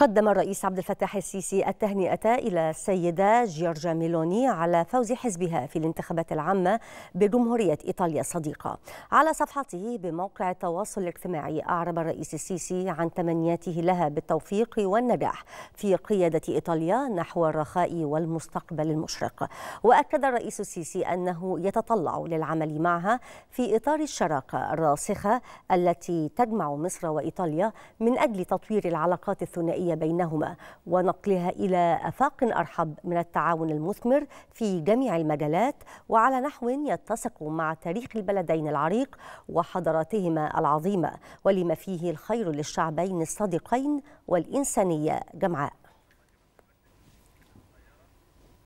قدم الرئيس عبد الفتاح السيسي التهنئة إلى السيدة جيورجا ميلوني على فوز حزبها في الانتخابات العامة بجمهورية إيطاليا الصديقة على صفحته بموقع التواصل الاجتماعي أعرب الرئيس السيسي عن تمنياته لها بالتوفيق والنجاح في قيادة إيطاليا نحو الرخاء والمستقبل المشرق وأكد الرئيس السيسي أنه يتطلع للعمل معها في إطار الشراكة الراسخة التي تجمع مصر وإيطاليا من أجل تطوير العلاقات الثنائية بينهما ونقلها إلى أفاق أرحب من التعاون المثمر في جميع المجالات وعلى نحو يتسق مع تاريخ البلدين العريق وحضاراتهما العظيمة ولما فيه الخير للشعبين الصديقين والإنسانية جمعاء